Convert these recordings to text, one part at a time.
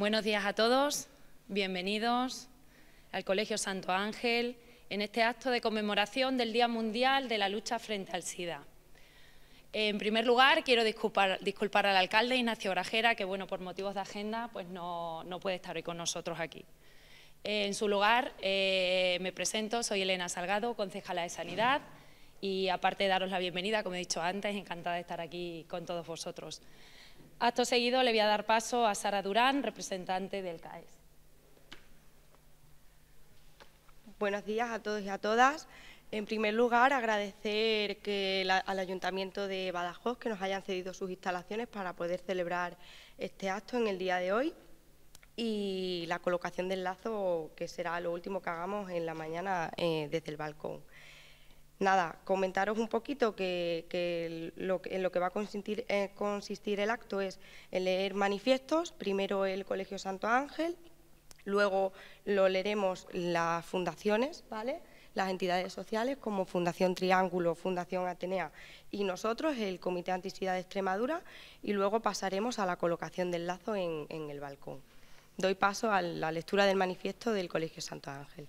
Buenos días a todos, bienvenidos al Colegio Santo Ángel en este acto de conmemoración del Día Mundial de la Lucha frente al SIDA. En primer lugar, quiero disculpar, al alcalde Ignacio Grajera, que bueno, por motivos de agenda pues no, puede estar hoy con nosotros aquí. En su lugar, eh, me presento, soy Elena Salgado, concejala de Sanidad, y aparte de daros la bienvenida, como he dicho antes, encantada de estar aquí con todos vosotros. Acto seguido le voy a dar paso a Sara Durán, representante del CAES. Buenos días a todos y a todas. En primer lugar, agradecer que al Ayuntamiento de Badajoz que nos hayan cedido sus instalaciones para poder celebrar este acto en el día de hoy y la colocación del lazo, que será lo último que hagamos en la mañana eh, desde el balcón nada, comentaros un poquito que, lo, en lo que va a consistir, eh, el acto es leer manifiestos, primero el Colegio Santo Ángel, luego lo leeremos las fundaciones, ¿vale?, las entidades sociales como Fundación Triángulo, Fundación Atenea y nosotros, el Comité Anticidad de Extremadura, y luego pasaremos a la colocación del lazo en, en el balcón. Doy paso a la lectura del manifiesto del Colegio Santo Ángel.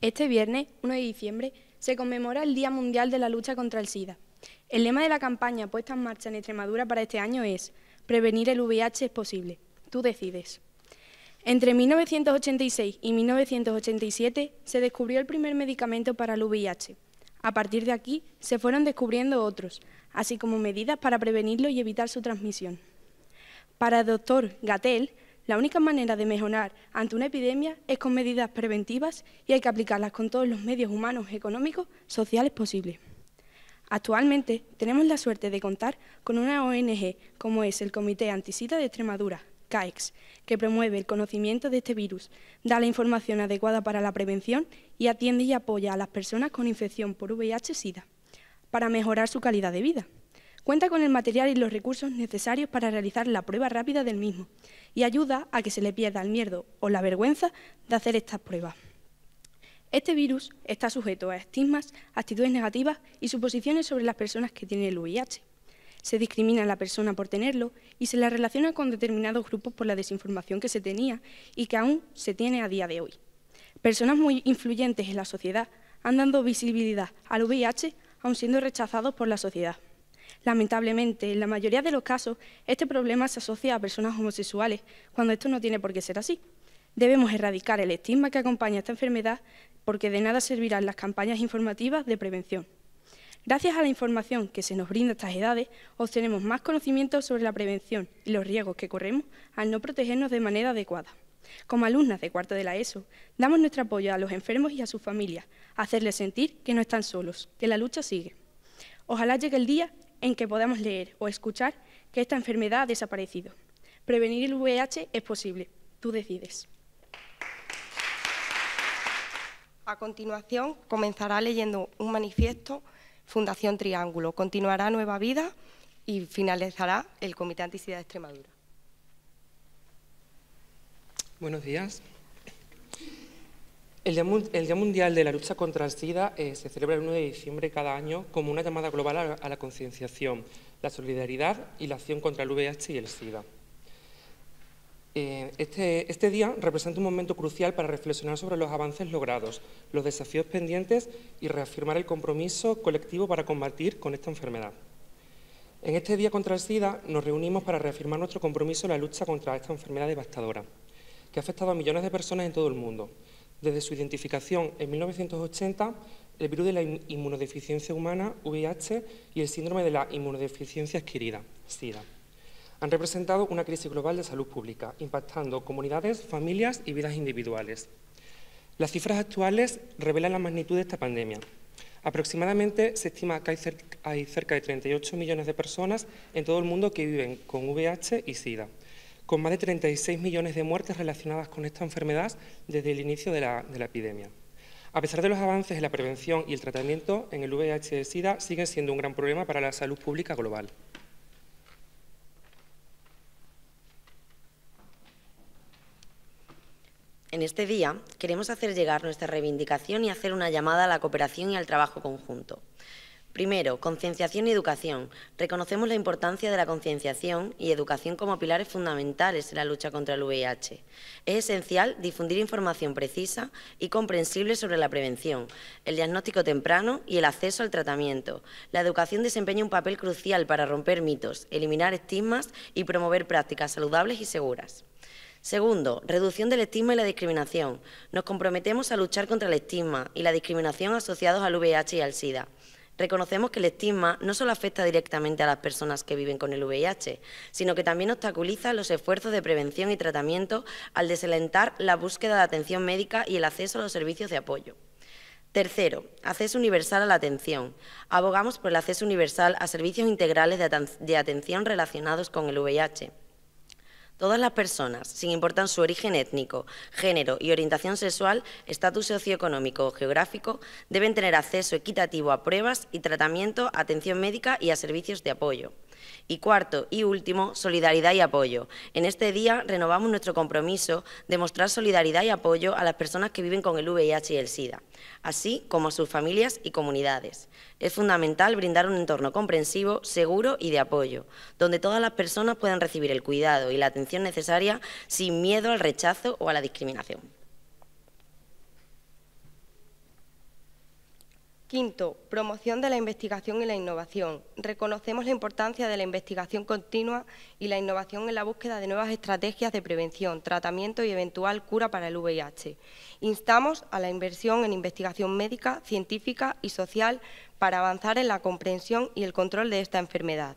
Este viernes, 1 de diciembre, se conmemora el Día Mundial de la Lucha contra el SIDA. El lema de la campaña puesta en marcha en Extremadura para este año es Prevenir el VIH es posible. Tú decides. Entre 1986 y 1987 se descubrió el primer medicamento para el VIH. A partir de aquí se fueron descubriendo otros, así como medidas para prevenirlo y evitar su transmisión. Para el doctor Gatel, la única manera de mejorar ante una epidemia es con medidas preventivas y hay que aplicarlas con todos los medios humanos, económicos, sociales posibles. Actualmente tenemos la suerte de contar con una ONG como es el Comité Antisida de Extremadura, CAEX, que promueve el conocimiento de este virus, da la información adecuada para la prevención y atiende y apoya a las personas con infección por VIH-Sida para mejorar su calidad de vida. Cuenta con el material y los recursos necesarios para realizar la prueba rápida del mismo y ayuda a que se le pierda el miedo o la vergüenza de hacer estas pruebas. Este virus está sujeto a estigmas, actitudes negativas y suposiciones sobre las personas que tienen el VIH. Se discrimina a la persona por tenerlo y se la relaciona con determinados grupos por la desinformación que se tenía y que aún se tiene a día de hoy. Personas muy influyentes en la sociedad han dado visibilidad al VIH aun siendo rechazados por la sociedad. Lamentablemente, en la mayoría de los casos, este problema se asocia a personas homosexuales, cuando esto no tiene por qué ser así. Debemos erradicar el estigma que acompaña esta enfermedad porque de nada servirán las campañas informativas de prevención. Gracias a la información que se nos brinda a estas edades, obtenemos más conocimiento sobre la prevención y los riesgos que corremos al no protegernos de manera adecuada. Como alumnas de cuarto de la ESO, damos nuestro apoyo a los enfermos y a sus familias, hacerles sentir que no están solos, que la lucha sigue. Ojalá llegue el día en que podamos leer o escuchar que esta enfermedad ha desaparecido. Prevenir el VIH es posible. Tú decides. A continuación comenzará leyendo un manifiesto Fundación Triángulo. Continuará Nueva Vida y finalizará el Comité Anticidad de Extremadura. Buenos días. El Día, Mundial de la Lucha contra el SIDA eh, se celebra el 1 de diciembre cada año como una llamada global a, la concienciación, la solidaridad y la acción contra el VIH y el SIDA. Eh, este, este día representa un momento crucial para reflexionar sobre los avances logrados, los desafíos pendientes y reafirmar el compromiso colectivo para combatir con esta enfermedad. En este Día contra el SIDA nos reunimos para reafirmar nuestro compromiso en la lucha contra esta enfermedad devastadora, que ha afectado a millones de personas en todo el mundo desde su identificación en 1980, el virus de la inmunodeficiencia humana, VIH, y el síndrome de la inmunodeficiencia adquirida, SIDA, han representado una crisis global de salud pública, impactando comunidades, familias y vidas individuales. Las cifras actuales revelan la magnitud de esta pandemia. Aproximadamente se estima que hay, cerca de 38 millones de personas en todo el mundo que viven con VIH y SIDA con más de 36 millones de muertes relacionadas con esta enfermedad desde el inicio de la, epidemia. A pesar de los avances en la prevención y el tratamiento, en el VIH-Sida siguen siendo un gran problema para la salud pública global. En este día queremos hacer llegar nuestra reivindicación y hacer una llamada a la cooperación y al trabajo conjunto. Primero, concienciación y educación. Reconocemos la importancia de la concienciación y educación como pilares fundamentales en la lucha contra el VIH. Es esencial difundir información precisa y comprensible sobre la prevención, el diagnóstico temprano y el acceso al tratamiento. La educación desempeña un papel crucial para romper mitos, eliminar estigmas y promover prácticas saludables y seguras. Segundo, reducción del estigma y la discriminación. Nos comprometemos a luchar contra el estigma y la discriminación asociados al VIH y al SIDA. Reconocemos que el estigma no solo afecta directamente a las personas que viven con el VIH, sino que también obstaculiza los esfuerzos de prevención y tratamiento al desalentar la búsqueda de atención médica y el acceso a los servicios de apoyo. Tercero, acceso universal a la atención. Abogamos por el acceso universal a servicios integrales de, atención relacionados con el VIH. Todas las personas, sin importar su origen étnico, género y orientación sexual, estatus socioeconómico o geográfico, deben tener acceso equitativo a pruebas y tratamiento, atención médica y a servicios de apoyo. Y cuarto y último, solidaridad y apoyo. En este día renovamos nuestro compromiso de mostrar solidaridad y apoyo a las personas que viven con el VIH y el SIDA, así como a sus familias y comunidades. Es fundamental brindar un entorno comprensivo, seguro y de apoyo, donde todas las personas puedan recibir el cuidado y la atención necesaria sin miedo al rechazo o a la discriminación. Quinto, promoción de la investigación y la innovación. Reconocemos la importancia de la investigación continua y la innovación en la búsqueda de nuevas estrategias de prevención, tratamiento y eventual cura para el VIH. Instamos a la inversión en investigación médica, científica y social para avanzar en la comprensión y el control de esta enfermedad.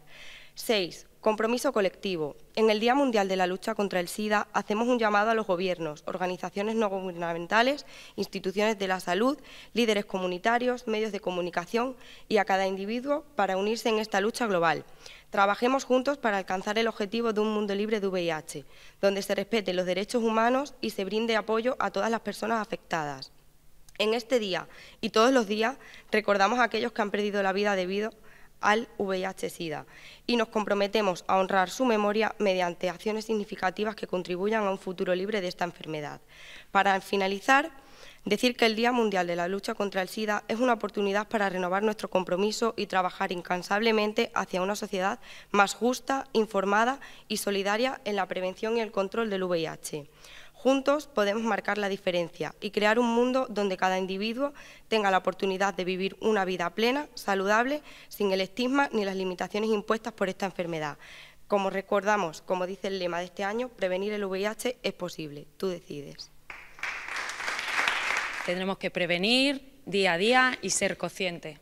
Seis, Compromiso colectivo. En el Día Mundial de la Lucha contra el SIDA hacemos un llamado a los gobiernos, organizaciones no gubernamentales, instituciones de la salud, líderes comunitarios, medios de comunicación y a cada individuo para unirse en esta lucha global. Trabajemos juntos para alcanzar el objetivo de un mundo libre de VIH, donde se respeten los derechos humanos y se brinde apoyo a todas las personas afectadas. En este día y todos los días recordamos a aquellos que han perdido la vida debido a al VIH-Sida y nos comprometemos a honrar su memoria mediante acciones significativas que contribuyan a un futuro libre de esta enfermedad. Para finalizar, decir que el Día Mundial de la Lucha contra el SIDA es una oportunidad para renovar nuestro compromiso y trabajar incansablemente hacia una sociedad más justa, informada y solidaria en la prevención y el control del VIH. Juntos podemos marcar la diferencia y crear un mundo donde cada individuo tenga la oportunidad de vivir una vida plena, saludable, sin el estigma ni las limitaciones impuestas por esta enfermedad. Como recordamos, como dice el lema de este año, prevenir el VIH es posible. Tú decides. Tendremos que prevenir día a día y ser conscientes.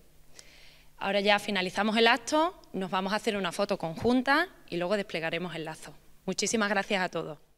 Ahora ya finalizamos el acto, nos vamos a hacer una foto conjunta y luego desplegaremos el lazo. Muchísimas gracias a todos.